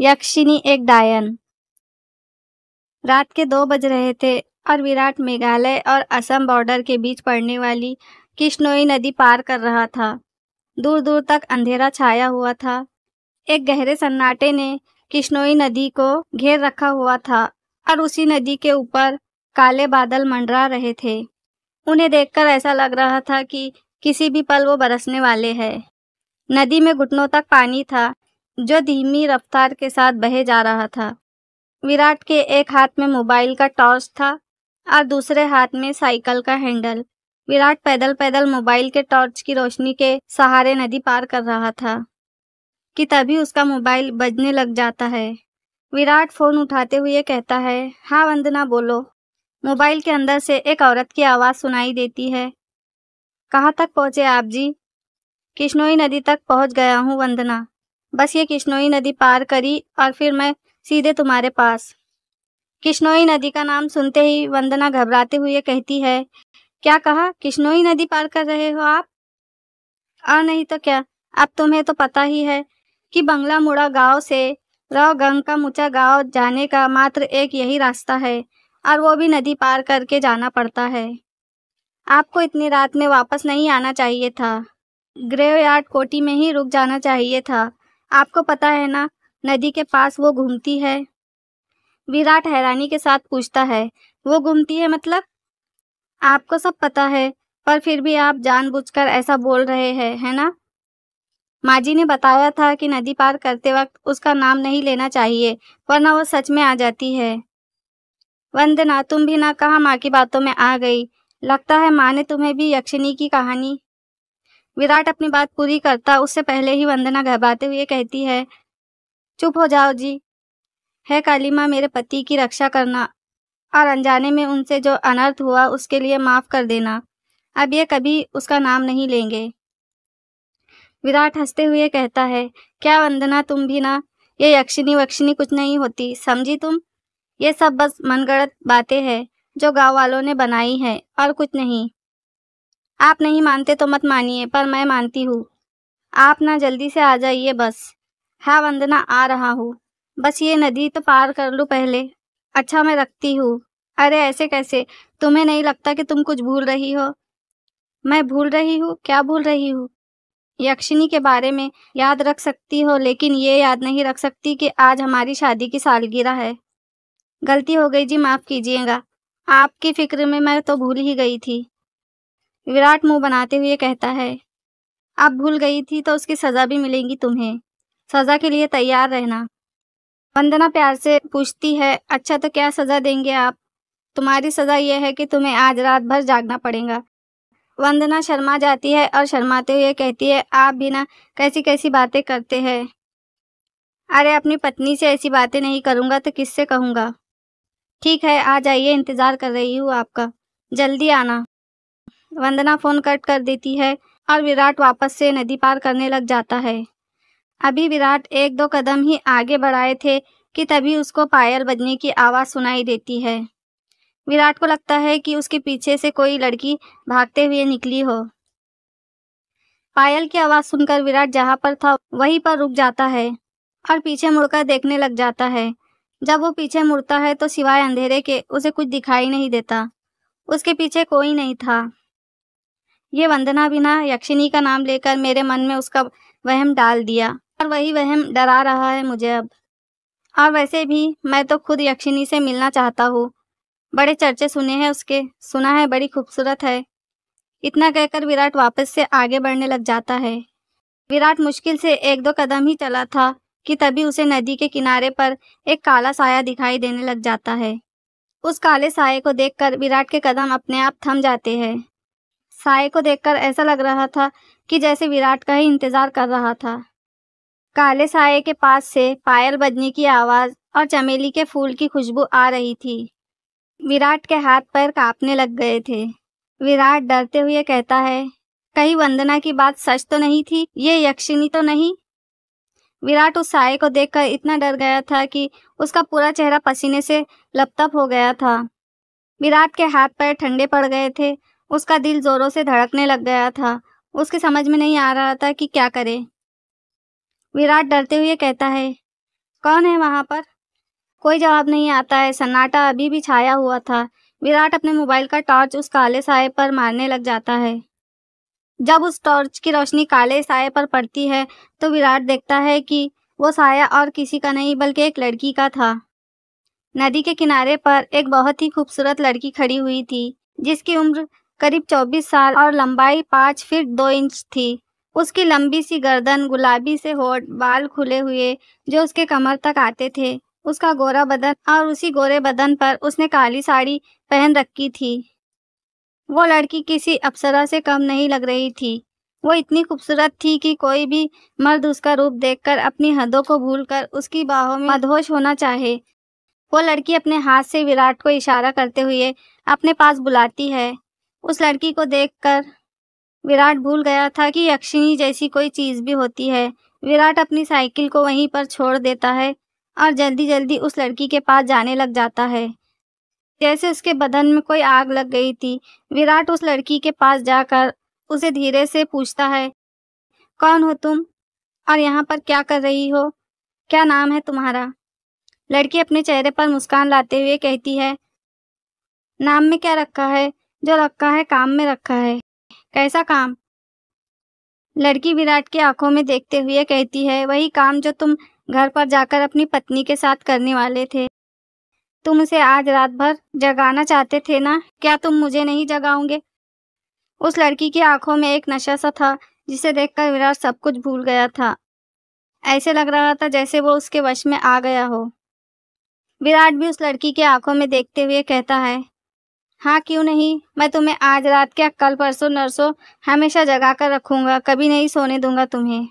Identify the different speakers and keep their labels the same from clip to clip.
Speaker 1: यक्षिणी एक डायन रात के दो बज रहे थे और विराट मेघालय और असम बॉर्डर के बीच पड़ने वाली किश्नोई नदी पार कर रहा था दूर दूर तक अंधेरा छाया हुआ था एक गहरे सन्नाटे ने किश्नोई नदी को घेर रखा हुआ था और उसी नदी के ऊपर काले बादल मंडरा रहे थे उन्हें देखकर ऐसा लग रहा था कि किसी भी पल वो बरसने वाले हैं नदी में घुटनों तक पानी था जो धीमी रफ्तार के साथ बहे जा रहा था विराट के एक हाथ में मोबाइल का टॉर्च था और दूसरे हाथ में साइकिल का हैंडल विराट पैदल पैदल मोबाइल के टॉर्च की रोशनी के सहारे नदी पार कर रहा था कि तभी उसका मोबाइल बजने लग जाता है विराट फोन उठाते हुए कहता है हाँ वंदना बोलो मोबाइल के अंदर से एक औरत की आवाज़ सुनाई देती है कहाँ तक पहुंचे आप जी किश्नोई नदी तक पहुँच गया हूँ वंदना बस ये किश्नोई नदी पार करी और फिर मैं सीधे तुम्हारे पास किश्नोई नदी का नाम सुनते ही वंदना घबराते हुए कहती है क्या कहा किश्नोई नदी पार कर रहे हो आप और नहीं तो क्या अब तुम्हें तो पता ही है कि बंगला मुड़ा गांव से गंग का मुचा गांव जाने का मात्र एक यही रास्ता है और वो भी नदी पार करके जाना पड़ता है आपको इतनी रात में वापस नहीं आना चाहिए था ग्रेव यार्ड कोटी में ही रुक जाना चाहिए था आपको पता है ना नदी के पास वो घूमती है विराट हैरानी के साथ पूछता है वो घूमती है मतलब आपको सब पता है पर फिर भी आप जानबूझकर ऐसा बोल रहे हैं है ना माजी ने बताया था कि नदी पार करते वक्त उसका नाम नहीं लेना चाहिए वरना वो सच में आ जाती है वंदना तुम भी ना कहा माँ की बातों में आ गई लगता है माँ ने तुम्हें भी यक्षिणी की कहानी विराट अपनी बात पूरी करता उससे पहले ही वंदना घबराते हुए कहती है चुप हो जाओ जी है काली माँ मेरे पति की रक्षा करना और अनजाने में उनसे जो अनर्थ हुआ उसके लिए माफ़ कर देना अब ये कभी उसका नाम नहीं लेंगे विराट हंसते हुए कहता है क्या वंदना तुम भी ना ये यक्षिनी वक्षिणी कुछ नहीं होती समझी तुम ये सब बस मनगढ़ंत बातें हैं जो गांव वालों ने बनाई है और कुछ नहीं आप नहीं मानते तो मत मानिए पर मैं मानती हूँ आप ना जल्दी से आ जाइए बस हाँ वंदना आ रहा हूँ बस ये नदी तो पार कर लूँ पहले अच्छा मैं रखती हूँ अरे ऐसे कैसे तुम्हें नहीं लगता कि तुम कुछ भूल रही हो मैं भूल रही हूँ क्या भूल रही हूँ यक्षिणी के बारे में याद रख सकती हो लेकिन ये याद नहीं रख सकती कि आज हमारी शादी की सालगिरह है गलती हो गई जी माफ़ कीजिएगा आपकी फिक्र में मैं तो भूल ही गई थी विराट मुंह बनाते हुए कहता है आप भूल गई थी तो उसकी सजा भी मिलेगी तुम्हें सजा के लिए तैयार रहना वंदना प्यार से पूछती है अच्छा तो क्या सजा देंगे आप तुम्हारी सजा यह है कि तुम्हें आज रात भर जागना पड़ेगा वंदना शर्मा जाती है और शर्माते हुए कहती है आप भी ना कैसी कैसी बातें करते हैं अरे अपनी पत्नी से ऐसी बातें नहीं करूँगा तो किससे कहूँगा ठीक है आ जाइए इंतज़ार कर रही हूँ आपका जल्दी आना वंदना फोन कट कर देती है और विराट वापस से नदी पार करने लग जाता है अभी विराट एक दो कदम ही आगे बढ़ाए थे कि तभी उसको पायल बजने की आवाज़ सुनाई देती है विराट को लगता है कि उसके पीछे से कोई लड़की भागते हुए निकली हो पायल की आवाज़ सुनकर विराट जहाँ पर था वहीं पर रुक जाता है और पीछे मुड़कर देखने लग जाता है जब वो पीछे मुड़ता है तो सिवाय अंधेरे के उसे कुछ दिखाई नहीं देता उसके पीछे कोई नहीं था ये वंदना बिना यक्षिणी का नाम लेकर मेरे मन में उसका वहम डाल दिया और वही वहम डरा रहा है मुझे अब और वैसे भी मैं तो खुद यक्षिणी से मिलना चाहता हूँ बड़े चर्चे सुने हैं उसके सुना है बड़ी खूबसूरत है इतना कहकर विराट वापस से आगे बढ़ने लग जाता है विराट मुश्किल से एक दो कदम ही चला था कि तभी उसे नदी के किनारे पर एक काला साया दिखाई देने लग जाता है उस काले साये को देखकर विराट के कदम अपने आप थम जाते हैं साय को देखकर ऐसा लग रहा था कि जैसे विराट का ही इंतजार कर रहा था काले साय के पास से पायल बजने की आवाज और चमेली के फूल की खुशबू आ रही थी विराट के हाथ पैर कांपने लग गए थे विराट डरते हुए कहता है कहीं वंदना की बात सच तो नहीं थी ये यक्षिणी तो नहीं विराट उस साय को देखकर इतना डर गया था कि उसका पूरा चेहरा पसीने से लपतप हो गया था विराट के हाथ पैर ठंडे पड़ गए थे उसका दिल जोरों से धड़कने लग गया था उसके समझ में नहीं आ रहा था कि क्या करे विराट डरते हुए कहता है कौन है वहां पर कोई जवाब नहीं आता है सन्नाटा अभी भी छाया हुआ था विराट अपने मोबाइल का टॉर्च उस काले साय पर मारने लग जाता है जब उस टॉर्च की रोशनी काले साय पर पड़ती है तो विराट देखता है कि वो साया और किसी का नहीं बल्कि एक लड़की का था नदी के किनारे पर एक बहुत ही खूबसूरत लड़की खड़ी हुई थी जिसकी उम्र करीब 24 साल और लंबाई 5 फीट दो इंच थी उसकी लंबी सी गर्दन गुलाबी से होठ बाल खुले हुए जो उसके कमर तक आते थे उसका गोरा बदन और उसी गोरे बदन पर उसने काली साड़ी पहन रखी थी वो लड़की किसी अप्सरा से कम नहीं लग रही थी वो इतनी खूबसूरत थी कि कोई भी मर्द उसका रूप देखकर अपनी हदों को भूलकर उसकी बाहों में मदहोश होना चाहे वो लड़की अपने हाथ से विराट को इशारा करते हुए अपने पास बुलाती है उस लड़की को देखकर विराट भूल गया था कि यक्षिणी जैसी कोई चीज भी होती है विराट अपनी साइकिल को वहीं पर छोड़ देता है और जल्दी जल्दी उस लड़की के पास जाने लग जाता है जैसे उसके बदन में कोई आग लग गई थी विराट उस लड़की के पास जाकर उसे धीरे से पूछता है कौन हो तुम और यहाँ पर क्या कर रही हो क्या नाम है तुम्हारा लड़की अपने चेहरे पर मुस्कान लाते हुए कहती है नाम में क्या रखा है जो रखा है काम में रखा है कैसा काम लड़की विराट की आंखों में देखते हुए कहती है वही काम जो तुम घर पर जाकर अपनी पत्नी के साथ करने वाले थे तुम उसे आज रात भर जगाना चाहते थे ना क्या तुम मुझे नहीं जगाओगे उस लड़की की आंखों में एक नशा सा था जिसे देखकर विराट सब कुछ भूल गया था ऐसे लग रहा था जैसे वो उसके वश में आ गया हो विराट भी उस लड़की की आंखों में देखते हुए कहता है हाँ क्यों नहीं मैं तुम्हें आज रात क्या कल परसों नरसों हमेशा जगा कर रखूंगा कभी नहीं सोने दूंगा तुम्हें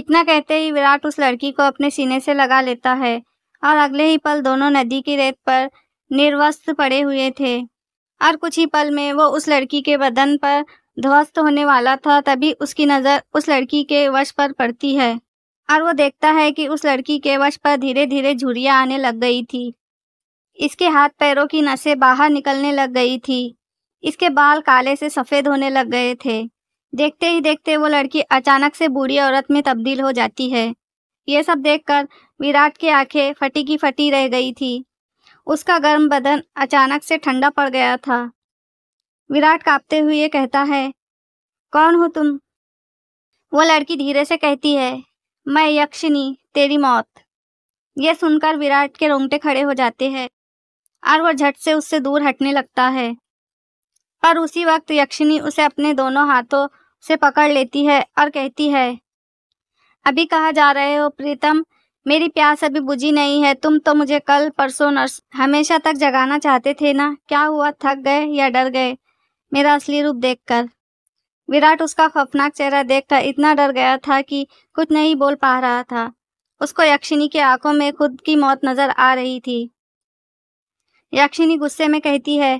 Speaker 1: इतना कहते ही विराट उस लड़की को अपने सीने से लगा लेता है और अगले ही पल दोनों नदी की रेत पर निर्वस्त पड़े हुए थे और कुछ ही पल में वो उस लड़की के बदन पर ध्वस्त होने वाला था तभी उसकी नज़र उस लड़की के वश पर पड़ती है और वो देखता है कि उस लड़की के वश पर धीरे धीरे झुरियाँ आने लग गई थी इसके हाथ पैरों की नसें बाहर निकलने लग गई थी इसके बाल काले से सफ़ेद होने लग गए थे देखते ही देखते वो लड़की अचानक से बूढ़ी औरत में तब्दील हो जाती है ये सब देखकर विराट की आंखें फटी की फटी रह गई थी उसका गर्म बदन अचानक से ठंडा पड़ गया था विराट कांपते हुए कहता है कौन हो तुम वो लड़की धीरे से कहती है मैं यक्षिनी तेरी मौत यह सुनकर विराट के रोंगटे खड़े हो जाते हैं और वह झट से उससे दूर हटने लगता है पर उसी वक्त यक्षिणी उसे अपने दोनों हाथों से पकड़ लेती है और कहती है अभी कहा जा रहे हो प्रीतम मेरी प्यास अभी बुझी नहीं है तुम तो मुझे कल परसों नर्स हमेशा तक जगाना चाहते थे ना क्या हुआ थक गए या डर गए मेरा असली रूप देखकर विराट उसका खौफनाक चेहरा देखकर इतना डर गया था कि कुछ नहीं बोल पा रहा था उसको यक्षिणी की आंखों में खुद की मौत नजर आ रही थी यक्षिणी गुस्से में कहती है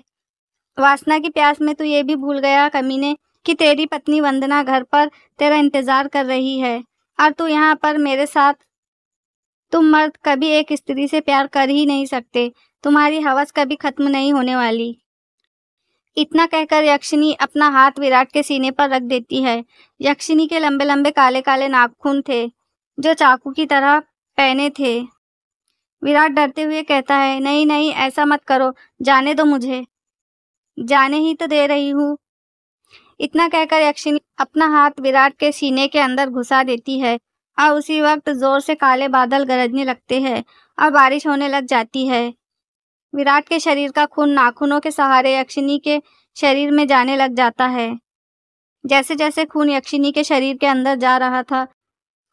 Speaker 1: वासना की प्यास में तू ये भी भूल गया कमीने कि तेरी पत्नी वंदना घर पर तेरा इंतजार कर रही है और तू यहाँ पर मेरे साथ तुम मर्द कभी एक स्त्री से प्यार कर ही नहीं सकते तुम्हारी हवस कभी खत्म नहीं होने वाली इतना कहकर यक्षिणी अपना हाथ विराट के सीने पर रख देती है यक्षिणी के लंबे लंबे काले काले नाखून थे जो चाकू की तरह पहने थे विराट डरते हुए कहता है नहीं नहीं ऐसा मत करो जाने दो मुझे जाने ही तो दे रही हूँ इतना कहकर यक्षिणी अपना हाथ विराट के सीने के अंदर घुसा देती है और उसी वक्त जोर से काले बादल गरजने लगते हैं और बारिश होने लग जाती है विराट के शरीर का खून नाखूनों के सहारे यक्षिणी के शरीर में जाने लग जाता है जैसे जैसे खून यक्षिणी के शरीर के अंदर जा रहा था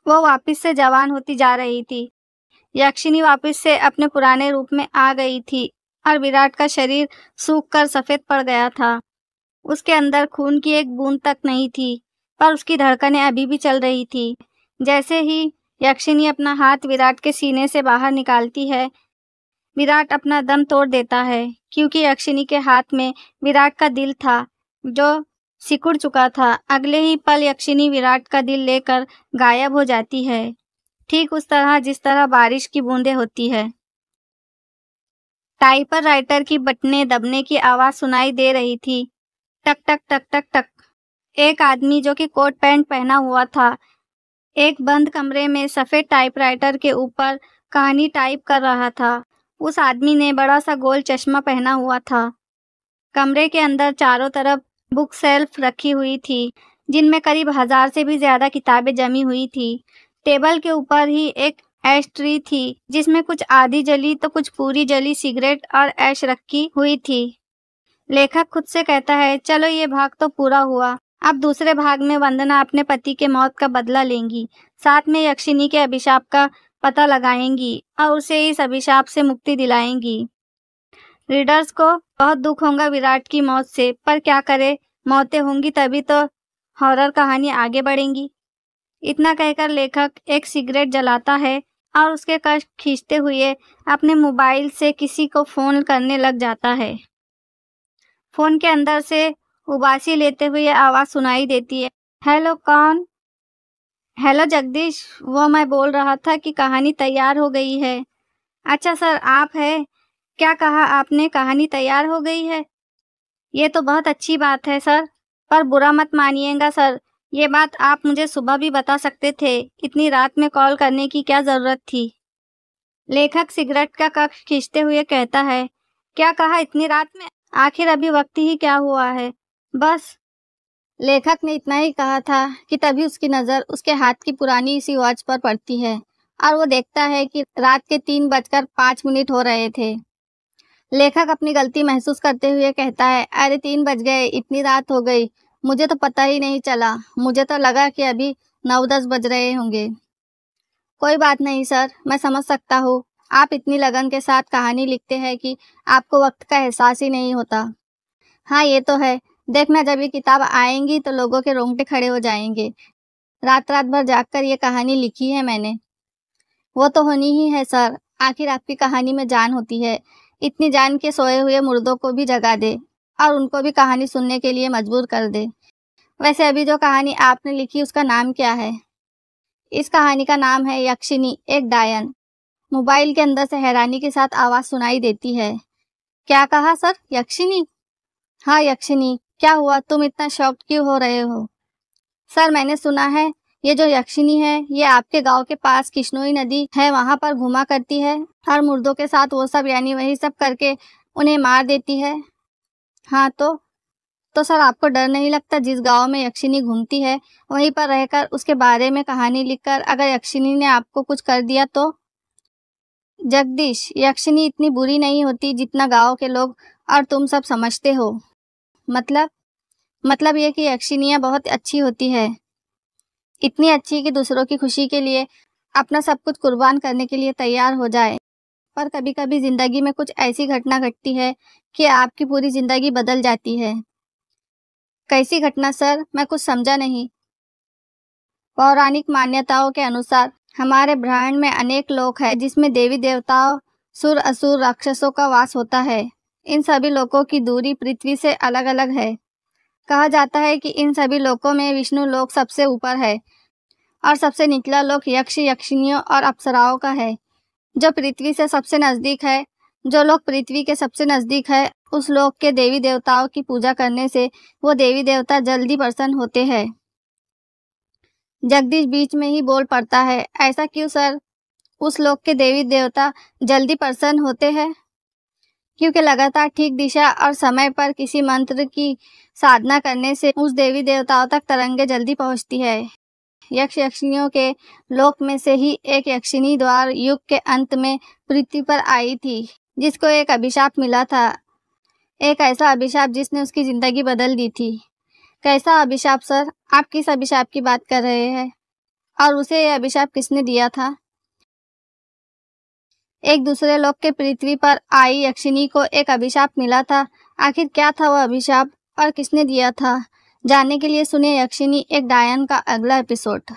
Speaker 1: वो वापस से जवान होती जा रही थी यक्षिनी वापस से अपने पुराने रूप में आ गई थी और विराट का शरीर सूख कर सफेद पड़ गया था उसके अंदर खून की एक बूंद तक नहीं थी पर उसकी धड़कनें अभी भी चल रही थी जैसे ही यक्षिनी अपना हाथ विराट के सीने से बाहर निकालती है विराट अपना दम तोड़ देता है क्योंकि यक्षिनी के हाथ में विराट का दिल था जो सिकुड़ चुका था अगले ही पल यक्षिनी विराट का दिल लेकर गायब हो जाती है ठीक उस तरह जिस तरह बारिश की बूंदें होती है टाइपर राइटर की बटने दबने की आवाज सुनाई दे रही थी टक टक टक टक टक एक आदमी जो कि कोट पैंट पहना हुआ था एक बंद कमरे में सफेद टाइपराइटर के ऊपर कहानी टाइप कर रहा था उस आदमी ने बड़ा सा गोल चश्मा पहना हुआ था कमरे के अंदर चारों तरफ बुक सेल्फ रखी हुई थी जिनमें करीब हजार से भी ज्यादा किताबें जमी हुई थी टेबल के ऊपर ही एक ऐश ट्री थी जिसमें कुछ आधी जली तो कुछ पूरी जली सिगरेट और ऐश रखी हुई थी लेखक खुद से कहता है चलो ये भाग तो पूरा हुआ अब दूसरे भाग में वंदना अपने पति के मौत का बदला लेंगी साथ में यक्षिणी के अभिशाप का पता लगाएंगी और उसे इस अभिशाप से मुक्ति दिलाएंगी रीडर्स को बहुत दुख होगा विराट की मौत से पर क्या करे मौतें होंगी तभी तो हॉरर कहानी आगे बढ़ेंगी इतना कहकर लेखक एक सिगरेट जलाता है और उसके कष्ट खींचते हुए अपने मोबाइल से किसी को फ़ोन करने लग जाता है फ़ोन के अंदर से उबासी लेते हुए आवाज़ सुनाई देती है हेलो कौन हेलो जगदीश वो मैं बोल रहा था कि कहानी तैयार हो गई है अच्छा सर आप है क्या कहा आपने कहानी तैयार हो गई है ये तो बहुत अच्छी बात है सर पर बुरा मत मानिएगा सर ये बात आप मुझे सुबह भी बता सकते थे इतनी रात में कॉल करने की क्या जरूरत थी लेखक सिगरेट का कक्ष खींचते हुए कहता है क्या कहा इतनी रात में आखिर अभी वक्त ही क्या हुआ है बस लेखक ने इतना ही कहा था कि तभी उसकी नजर उसके हाथ की पुरानी सी वॉच पर पड़ती है और वो देखता है कि रात के तीन बजकर पांच मिनट हो रहे थे लेखक अपनी गलती महसूस करते हुए कहता है अरे तीन बज गए इतनी रात हो गई मुझे तो पता ही नहीं चला मुझे तो लगा कि अभी नौ दस बज रहे होंगे कोई बात नहीं सर मैं समझ सकता हूँ आप इतनी लगन के साथ कहानी लिखते हैं कि आपको वक्त का एहसास ही नहीं होता हाँ ये तो है देखना जब ये किताब आएंगी तो लोगों के रोंगटे खड़े हो जाएंगे रात रात भर जागकर ये कहानी लिखी है मैंने वो तो होनी ही है सर आखिर आपकी कहानी में जान होती है इतनी जान के सोए हुए मुर्दों को भी जगा दे और उनको भी कहानी सुनने के लिए मजबूर कर दे वैसे अभी जो कहानी आपने लिखी उसका नाम क्या है इस कहानी का नाम है यक्षिनी एक डायन मोबाइल के अंदर से हैरानी के साथ आवाज़ सुनाई देती है क्या कहा सर यक्षिनी हाँ यक्षिनी क्या हुआ तुम इतना शॉक क्यों हो रहे हो सर मैंने सुना है ये जो यक्षिनी है ये आपके गांव के पास किश्नोई नदी है वहां पर घुमा करती है हर मुर्दों के साथ वो सब यानी वही सब करके उन्हें मार देती है हाँ तो तो सर आपको डर नहीं लगता जिस गांव में यक्षिनी घूमती है वहीं पर रहकर उसके बारे में कहानी लिखकर अगर यक्षिनी ने आपको कुछ कर दिया तो जगदीश यक्षिनी इतनी बुरी नहीं होती जितना गांव के लोग और तुम सब समझते हो मतलब मतलब ये कि यक्षिणियाँ बहुत अच्छी होती है इतनी अच्छी कि दूसरों की खुशी के लिए अपना सब कुछ कुर्बान करने के लिए तैयार हो जाए पर कभी कभी ज़िंदगी में कुछ ऐसी घटना घटती है कि आपकी पूरी ज़िंदगी बदल जाती है कैसी घटना सर मैं कुछ समझा नहीं पौराणिक मान्यताओं के अनुसार हमारे ब्रह्मांड में अनेक लोक है जिसमें देवी देवताओं सुर असुर राक्षसों का वास होता है इन सभी लोकों की दूरी पृथ्वी से अलग अलग है कहा जाता है कि इन सभी लोकों में विष्णु लोक सबसे ऊपर है और सबसे निचला लोक यक्ष यक्षिणियों और अप्सराओं का है जो पृथ्वी से सबसे नजदीक है जो लोग पृथ्वी के सबसे नजदीक है उस लोग के देवी देवताओं की पूजा करने से वो देवी देवता जल्दी प्रसन्न होते हैं जगदीश बीच में ही बोल पड़ता है ऐसा क्यों सर उस लोग के देवी देवता जल्दी प्रसन्न होते हैं क्योंकि लगातार ठीक दिशा और समय पर किसी मंत्र की साधना करने से उस देवी देवताओं तक तरंगे जल्दी पहुंचती है यक्ष यक्षिणियों के लोक में से ही एक यक्षिणी द्वार युग के अंत में पृथ्वी पर आई थी जिसको एक अभिशाप मिला था एक ऐसा अभिशाप जिसने उसकी जिंदगी बदल दी थी कैसा अभिशाप सर आप किस अभिशाप की बात कर रहे हैं और उसे यह अभिशाप किसने दिया था एक दूसरे लोक के पृथ्वी पर आई यक्षिणी को एक अभिशाप मिला था आखिर क्या था वह अभिशाप और किसने दिया था जानने के लिए सुनिए यक्षिणी एक डायन का अगला एपिसोड